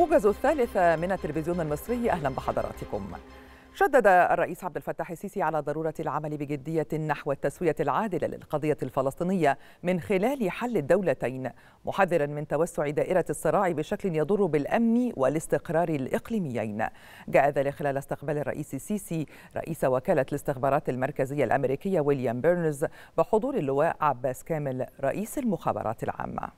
موجز الثالث من التلفزيون المصري أهلا بحضراتكم شدد الرئيس عبد الفتاح السيسي على ضرورة العمل بجدية نحو التسوية العادلة للقضية الفلسطينية من خلال حل الدولتين محذرا من توسع دائرة الصراع بشكل يضر بالأمن والاستقرار الإقليميين جاء ذلك خلال استقبال الرئيس السيسي رئيس وكالة الاستخبارات المركزية الأمريكية ويليام بيرنز بحضور اللواء عباس كامل رئيس المخابرات العامة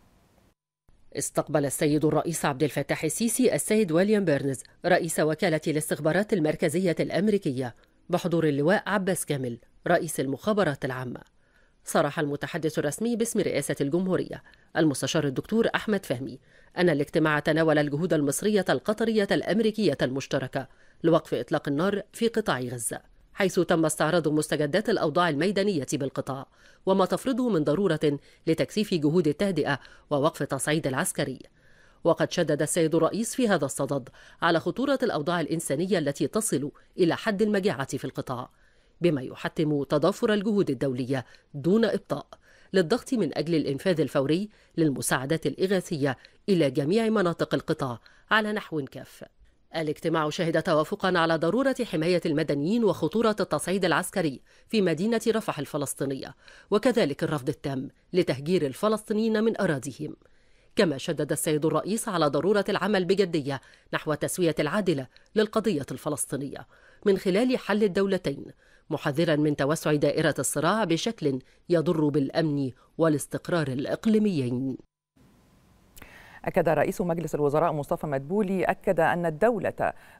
استقبل السيد الرئيس عبد الفتاح السيسي السيد ويليام بيرنز رئيس وكالة الاستخبارات المركزية الأمريكية بحضور اللواء عباس كامل رئيس المخابرات العامة صرح المتحدث الرسمي باسم رئاسة الجمهورية المستشار الدكتور أحمد فهمي أن الاجتماع تناول الجهود المصرية القطرية الأمريكية المشتركة لوقف إطلاق النار في قطاع غزة حيث تم استعراض مستجدات الأوضاع الميدانية بالقطاع وما تفرضه من ضرورة لتكثيف جهود التهدئة ووقف التصعيد العسكري وقد شدد السيد الرئيس في هذا الصدد على خطورة الأوضاع الإنسانية التي تصل إلى حد المجاعة في القطاع بما يحتم تضافر الجهود الدولية دون إبطاء للضغط من أجل الإنفاذ الفوري للمساعدات الإغاثية إلى جميع مناطق القطاع على نحو كاف الاجتماع شهد توافقا على ضرورة حماية المدنيين وخطورة التصعيد العسكري في مدينة رفح الفلسطينية وكذلك الرفض التام لتهجير الفلسطينيين من أراضيهم كما شدد السيد الرئيس على ضرورة العمل بجدية نحو التسوية العادلة للقضية الفلسطينية من خلال حل الدولتين محذرا من توسع دائرة الصراع بشكل يضر بالأمن والاستقرار الإقليميين أكد رئيس مجلس الوزراء مصطفى مدبولي أكد أن الدولة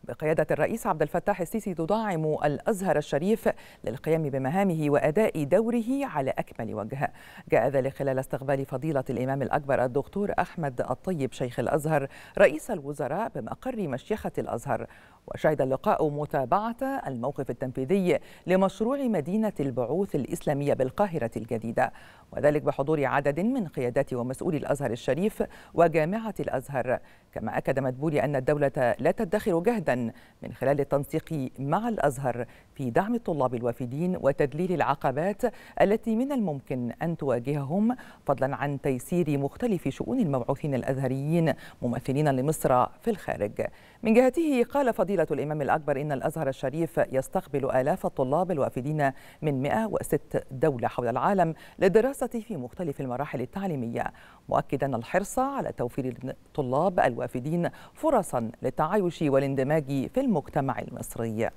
بقيادة الرئيس عبد الفتاح السيسي تدعم الأزهر الشريف للقيام بمهامه وأداء دوره على أكمل وجه جاء ذلك خلال استقبال فضيلة الإمام الأكبر الدكتور أحمد الطيب شيخ الأزهر رئيس الوزراء بمقر مشيخة الأزهر وشهد اللقاء متابعة الموقف التنفيذي لمشروع مدينة البعوث الإسلامية بالقاهرة الجديدة وذلك بحضور عدد من قيادات ومسؤولي الأزهر الشريف وجامعة الأزهر كما أكد مدبولي أن الدولة لا تدخر جهدا من خلال التنسيق مع الأزهر في دعم الطلاب الوافدين وتدليل العقبات التي من الممكن أن تواجههم فضلا عن تيسير مختلف شؤون المبعوثين الأزهريين ممثلين لمصر في الخارج من جهته قال فضيلة الإمام الأكبر إن الأزهر الشريف يستقبل آلاف الطلاب الوافدين من 106 دولة حول العالم للدراسة في مختلف المراحل التعليمية مؤكدا الحرص على توفير الطلاب الوافدين الوافدين فرصا للتعايش والاندماج في المجتمع المصري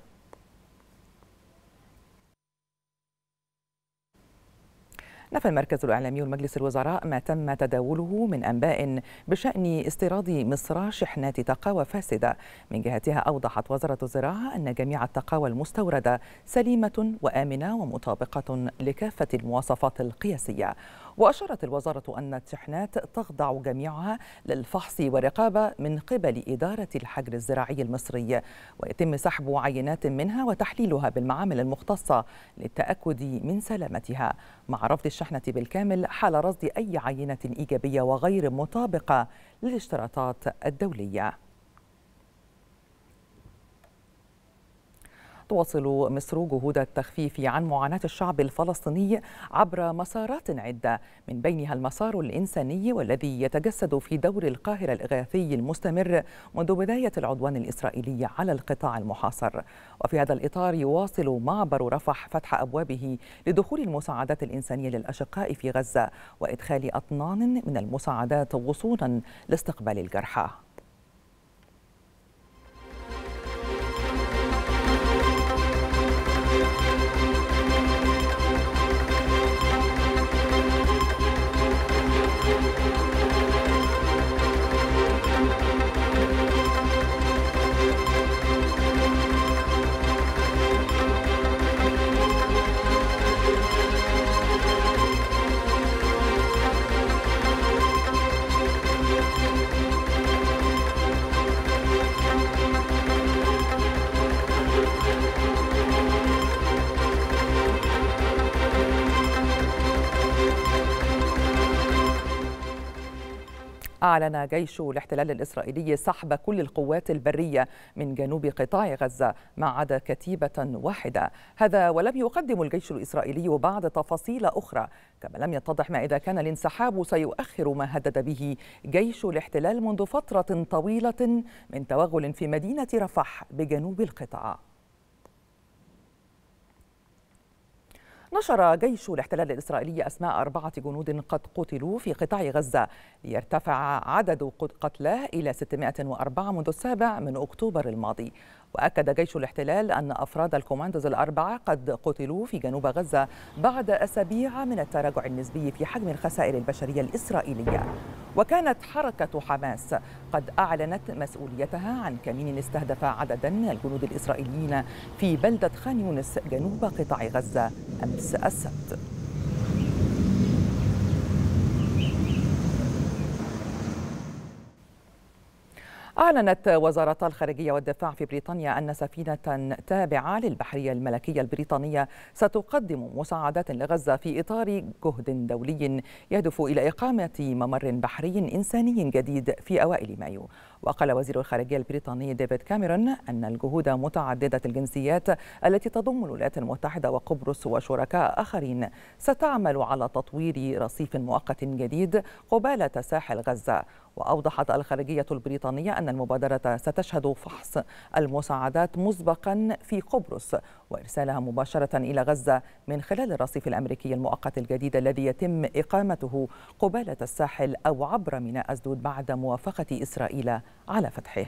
نفى المركز الإعلامي لمجلس الوزراء ما تم تداوله من أنباء بشأن استيراد مصر شحنات تقاوى فاسدة من جهتها أوضحت وزارة الزراعة أن جميع التقاوى المستوردة سليمة وآمنة ومطابقة لكافة المواصفات القياسية وأشارت الوزارة أن التحنات تخضع جميعها للفحص والرقابة من قبل إدارة الحجر الزراعي المصري ويتم سحب عينات منها وتحليلها بالمعامل المختصة للتأكد من سلامتها مع رفض الشحنة بالكامل حال رصد أي عينة إيجابية وغير مطابقة للاشتراطات الدولية تواصل مصر جهود التخفيف عن معاناة الشعب الفلسطيني عبر مسارات عدة من بينها المسار الإنساني والذي يتجسد في دور القاهرة الإغاثي المستمر منذ بداية العدوان الإسرائيلي على القطاع المحاصر وفي هذا الإطار يواصل معبر رفح فتح أبوابه لدخول المساعدات الإنسانية للأشقاء في غزة وإدخال أطنان من المساعدات وصولا لاستقبال الجرحى أعلن جيش الاحتلال الإسرائيلي سحب كل القوات البرية من جنوب قطاع غزة ما عدا كتيبة واحدة هذا ولم يقدم الجيش الإسرائيلي بعد تفاصيل أخرى كما لم يتضح ما إذا كان الانسحاب سيؤخر ما هدد به جيش الاحتلال منذ فترة طويلة من توغل في مدينة رفح بجنوب القطاع نشر جيش الاحتلال الإسرائيلي أسماء أربعة جنود قد قتلوا في قطاع غزة ليرتفع عدد قتلاه إلى 604 منذ السابع من أكتوبر الماضي وأكد جيش الاحتلال أن أفراد الكوماندوز الأربعة قد قتلوا في جنوب غزة بعد أسابيع من التراجع النسبي في حجم الخسائر البشرية الإسرائيلية وكانت حركة حماس قد أعلنت مسؤوليتها عن كمين استهدف عددا من الجنود الإسرائيليين في بلدة خان يونس جنوب قطاع غزة أمس السبت أعلنت وزارة الخارجية والدفاع في بريطانيا أن سفينة تابعة للبحرية الملكية البريطانية ستقدم مساعدات لغزة في إطار جهد دولي يهدف إلى إقامة ممر بحري إنساني جديد في أوائل مايو وقال وزير الخارجية البريطاني ديفيد كاميرون أن الجهود متعددة الجنسيات التي تضم الولايات المتحدة وقبرص وشركاء آخرين ستعمل على تطوير رصيف مؤقت جديد قبالة ساحل غزة وأوضحت الخارجية البريطانية أن أن المبادرة ستشهد فحص المساعدات مسبقا في قبرص وإرسالها مباشرة إلى غزة من خلال الرصيف الأمريكي المؤقت الجديد الذي يتم إقامته قبالة الساحل أو عبر ميناء أسدود بعد موافقة إسرائيل على فتحه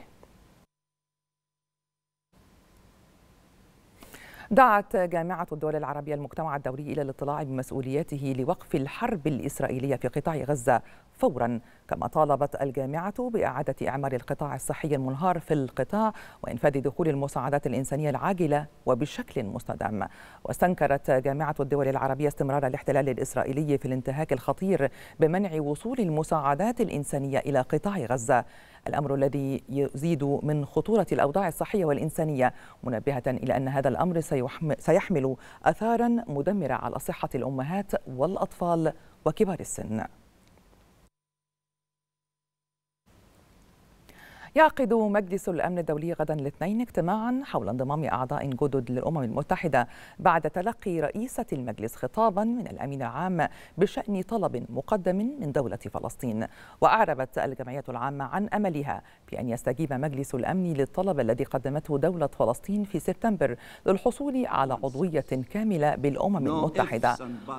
دعت جامعة الدول العربية المجتمع الدولي إلى الاطلاع بمسؤولياته لوقف الحرب الإسرائيلية في قطاع غزة فورا كما طالبت الجامعة بإعادة إعمار القطاع الصحي المنهار في القطاع وإنفاذ دخول المساعدات الإنسانية العاجلة وبشكل مستدام واستنكرت جامعة الدول العربية استمرار الاحتلال الإسرائيلي في الانتهاك الخطير بمنع وصول المساعدات الإنسانية إلى قطاع غزة الأمر الذي يزيد من خطورة الأوضاع الصحية والإنسانية منبهة إلى أن هذا الأمر سيحمل أثارا مدمرة على صحة الأمهات والأطفال وكبار السن يعقد مجلس الأمن الدولي غدا الاثنين اجتماعا حول انضمام أعضاء جدد للأمم المتحدة بعد تلقي رئيسة المجلس خطابا من الأمين العام بشأن طلب مقدم من دولة فلسطين وأعربت الجمعية العامة عن أملها بأن يستجيب مجلس الأمن للطلب الذي قدمته دولة فلسطين في سبتمبر للحصول على عضوية كاملة بالأمم المتحدة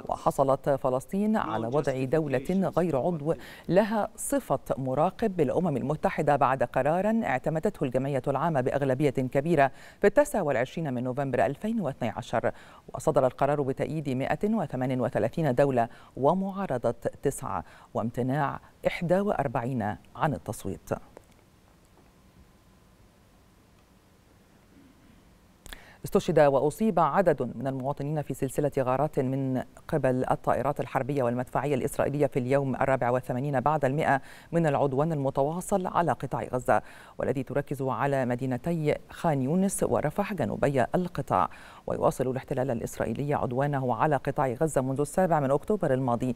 وحصلت فلسطين على وضع دولة غير عضو لها صفة مراقب بالأمم المتحدة بعد قرار قرارا اعتمدته الجمعية العامة بأغلبية كبيرة في التاسع والعشرين من نوفمبر 2012 وصدر القرار بتأييد 138 دولة ومعارضة تسعة وامتناع 41 عن التصويت استشهد وأصيب عدد من المواطنين في سلسلة غارات من قبل الطائرات الحربية والمدفعية الإسرائيلية في اليوم الرابع والثمانين بعد المئة من العدوان المتواصل على قطاع غزة والذي تركز على مدينتي خان يونس ورفح جنوبي القطاع ويواصل الاحتلال الإسرائيلي عدوانه على قطاع غزة منذ السابع من أكتوبر الماضي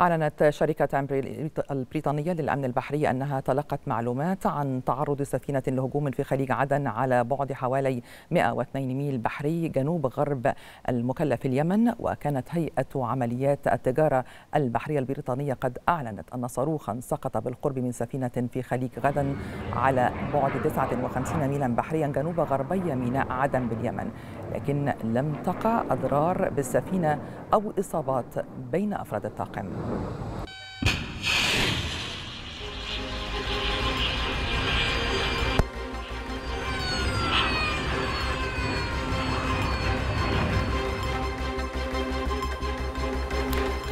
أعلنت شركة أمبريل البريطانية للأمن البحري أنها تلقت معلومات عن تعرض سفينة لهجوم في خليج عدن على بعد حوالي 102 ميل بحري جنوب غرب المكلا في اليمن وكانت هيئة عمليات التجارة البحرية البريطانية قد أعلنت أن صاروخا سقط بالقرب من سفينة في خليج غدن على بعد 59 ميلا بحريا جنوب غربي ميناء عدن باليمن لكن لم تقع أضرار بالسفينة أو إصابات بين أفراد الطاقم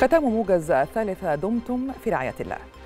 ختام موجز الثالثة دمتم في رعاية الله